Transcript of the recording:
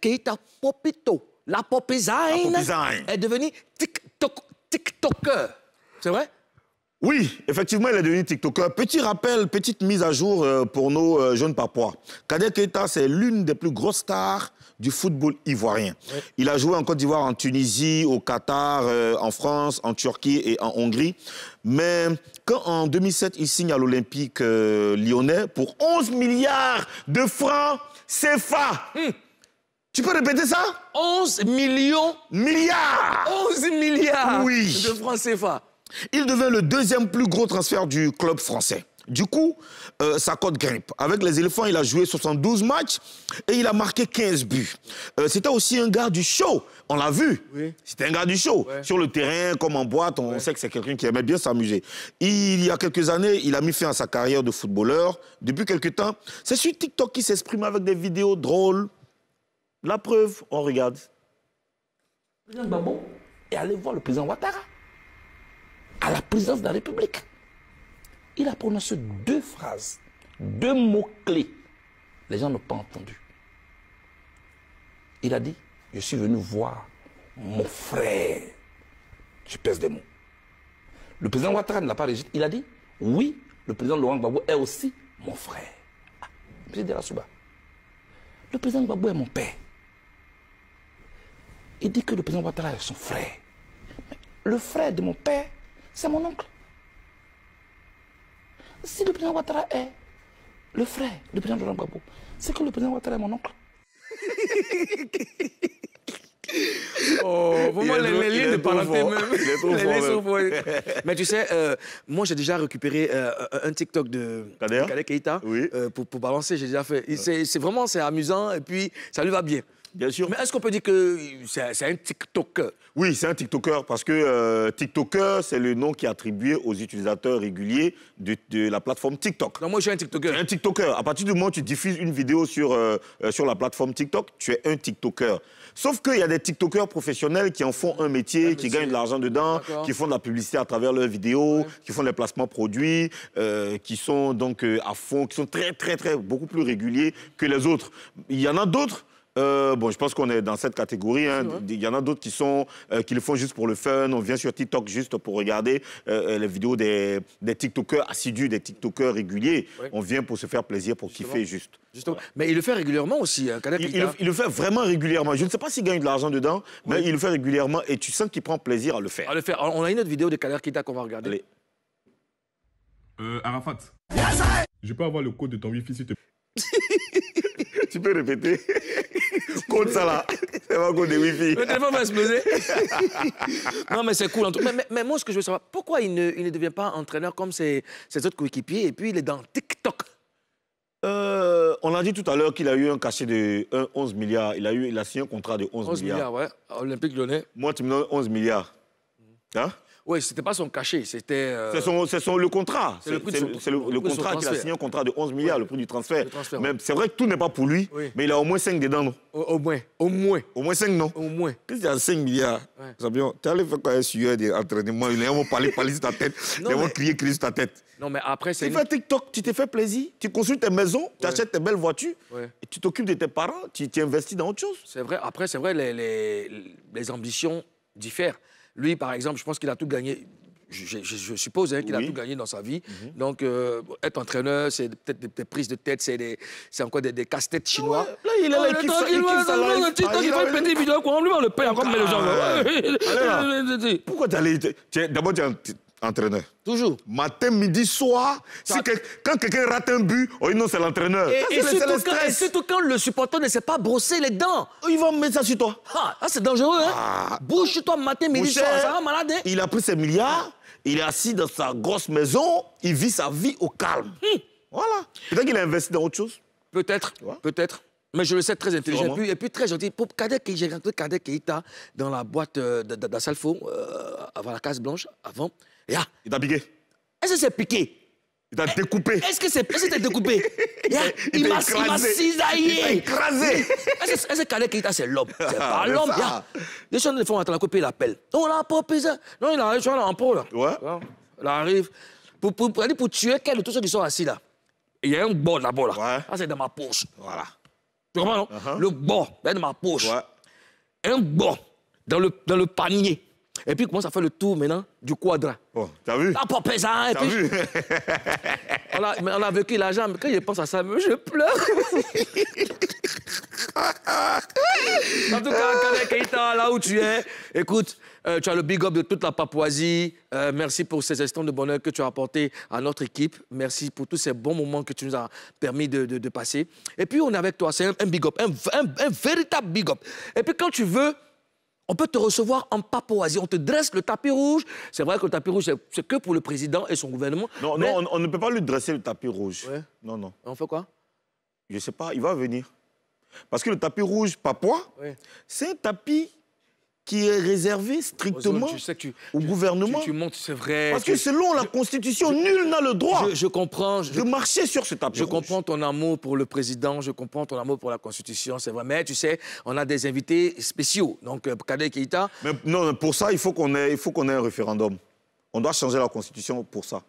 Keïta Popito. La popizine hein, est devenue TikToker. C'est vrai oui, effectivement, il est devenu TikToker. Petit rappel, petite mise à jour euh, pour nos euh, jeunes papois. Kadek Keita, c'est l'une des plus grosses stars du football ivoirien. Il a joué en Côte d'Ivoire, en Tunisie, au Qatar, euh, en France, en Turquie et en Hongrie. Mais quand en 2007, il signe à l'Olympique lyonnais pour 11 milliards de francs CFA. Hum. Tu peux répéter ça 11 millions. Milliards 11 milliards oui. de francs CFA. Il devient le deuxième plus gros transfert du club français. Du coup, euh, sa cote grimpe. Avec les éléphants, il a joué 72 matchs et il a marqué 15 buts. Euh, c'était aussi un gars du show, on l'a vu. Oui. C'était un gars du show. Sur le terrain, comme en boîte, on sait que c'est quelqu'un qui aimait bien s'amuser. Il y a quelques années, il a mis fin à sa carrière de footballeur. Depuis quelques temps, c'est sur TikTok qu'il s'exprime avec des vidéos drôles, la preuve, on regarde. Le président Gbagbo est allé voir le président Ouattara à la présidence de la République. Il a prononcé deux phrases, deux mots-clés. Les gens n'ont pas entendu. Il a dit, je suis venu voir mon frère. Je pèse des mots. Le président Ouattara ne l'a pas rejeté. Il a dit, oui, le président Laurent Gbagbo est aussi mon frère. Ah, M. le président Gbagbo est mon père. Il dit que le président Ouattara est son frère. Le frère de mon père, c'est mon oncle. Si le président Ouattara est eh, le frère du président Laurent Gbagbo, c'est que le président Ouattara est mon oncle. Oh, vous les, les, lignes de parenté, même. Mais tu sais, euh, moi, j'ai déjà récupéré euh, un TikTok de Kader Keita euh, pour, pour, balancer. J'ai déjà fait. C'est vraiment c'est amusant et puis ça lui va bien. Bien sûr. Mais est-ce qu'on peut dire que c'est un TikToker Oui, c'est un TikToker parce que euh, TikToker, c'est le nom qui est attribué aux utilisateurs réguliers de, la plateforme TikTok. Non, moi, je suis un TikToker. Un TikToker. À partir du moment où tu diffuses une vidéo sur, euh, euh, sur la plateforme TikTok, tu es un TikToker. Sauf qu'il y a des TikTokers professionnels qui en font un métier, qui gagnent de l'argent dedans, qui font de la publicité à travers leurs vidéos, qui font des placements produits, qui sont donc à fond, qui sont très, très, très, beaucoup plus réguliers que les autres. Il y en a d'autres euh, bon, je pense qu'on est dans cette catégorie. Hein. Il y en a d'autres qui, sont, euh, qui le font juste pour le fun. On vient sur TikTok juste pour regarder euh, les vidéos des, des TikTokers assidus, des TikTokers réguliers. On vient pour se faire plaisir, pour kiffer juste. Mais il le fait régulièrement aussi. Hein, il, il, le fait vraiment régulièrement. Je ne sais pas s'il gagne de l'argent dedans, mais il le fait régulièrement et tu sens qu'il prend plaisir à le faire. faire. on a une autre vidéo de Kader Kita qu'on va regarder. Allez. Arafat. Yes, Je peux avoir le code de ton wifi s'il te plaît. tu peux répéter Contre ça là. C'est pas compte des wifi. Le téléphone va exploser. non, mais c'est cool. En tout... mais, mais, moi, ce que je veux savoir, pourquoi il ne, devient pas entraîneur comme ses, autres coéquipiers et puis il est dans TikTok euh, on a dit tout à l'heure qu'il a eu un cachet de 11 milliards. Il a, eu, signé un contrat de 11, 11 milliards. 11 milliards, ouais. Olympique Lyonnais. Moi, tu me donnes 11 milliards. Hein oui, ce n'était pas son cachet, c'était. Euh, c'est son, le contrat. C'est le, le contrat qu'il a signé, un contrat de 11 milliards, le prix du transfert. C'est vrai que tout n'est pas pour lui, mais il a au moins 5 dedans, au, moins. Au moins. Au moins 5, non Au moins. Qu'est-ce qu'il a 5 milliards Champion, tu es allé faire quoi un sueur d'entraînement ils gens vont parler, parler sur ta tête. Non, est vont crier, crier sur ta tête. Non, mais après, c'est. Tu fais TikTok, tu t'es fait plaisir, tu construis tes maisons, tu achètes tes belles voitures, et tu t'occupes de tes parents, tu investis dans autre chose. C'est vrai, après, c'est vrai, les ambitions diffèrent. Lui, par exemple, je pense qu'il a tout gagné. Je, suppose hein, qu'il a tout gagné dans sa vie. Mhm. Donc, euh, être entraîneur, c'est peut-être des, prises de tête, c'est encore des, casse-têtes chinois. là, il est là, oh, il kiffe ça, ah, il Il fait une petite vidéo, on lui met le paye encore, mais les gens. Pourquoi t'es allé D'abord, Entraîneur. Toujours. Matin, midi, soir. Quand quelqu'un rate un but, oh non, c'est l'entraîneur. Et, surtout quand le supporter ne sait pas brosser les dents. Ils vont mettre ça sur toi. Ah, c'est dangereux, hein. Ah. toi matin, midi, soir. Ça va malade, hein. Il a pris ses milliards, il est assis dans sa grosse maison, il vit sa vie au calme. Hmm. Voilà. Peut-être qu'il a investi dans autre chose. Peut-être. Peut-être. Mais je le sais très intelligent et puis, très gentil. Pour j'ai rencontré Kadek Keïta dans la boîte la euh, d'Assalfo, euh, avant la Case Blanche, avant. Ah. il t'a piqué Est-ce que c'est piqué il t'a découpé. Est-ce que c'est est -ce découpé yeah. Il, il m'a cisaillé. Il écrasé. Est-ce que Kadek Keïta, c'est l'homme C'est pas l'homme. Yeah. Les gens de font attendre la copie, il l'appellent. Non, oh, la pas pizza. Non, il arrive, je en pro, là. Ouais. Il arrive. Pour, pour, pour, pour tuer quelqu'un de tous ceux qui sont assis, là. Il y a un bord là-bas, là. Ah, c'est dans ma poche. Voilà. Tu comprends, non uh-huh. Le bord, ben, de ma poche. Ouais. Un bord dans le, panier. Et puis, il commence à faire le tour maintenant du quadrat. Oh, t'as vu hein, T'as pas pesant. Hein, t'as vu on, a, on, a, vécu la jambe. quand je pense à ça, je pleure. en tout cas, est là où tu es, écoute, euh, tu as le big up de toute la Papouasie. Euh, merci pour ces instants de bonheur que tu as apportés à notre équipe. Merci pour tous ces bons moments que tu nous as permis de, passer. Et puis, on est avec toi. C'est un, big up, un, véritable big up. Et puis, quand tu veux, on peut te recevoir en Papouasie. On te dresse le tapis rouge. C'est vrai que le tapis rouge, c'est que pour le président et son gouvernement. Non, non on, ne peut pas lui dresser le tapis rouge. Ouais. Non, non. On fait quoi Je ne sais pas. Il va venir. Parce que le tapis rouge papois, c'est un tapis qui est réservé strictement au gouvernement. Tu, montes, c'est vrai. Parce que selon la Constitution, nul n'a le droit de marcher sur ce tapis Je comprends ton amour pour le président, je comprends ton amour pour la Constitution, c'est vrai. Mais tu sais, on a des invités spéciaux, donc euh, Kadek Mais non, pour ça, il faut qu'on ait un référendum. On doit changer la Constitution pour ça.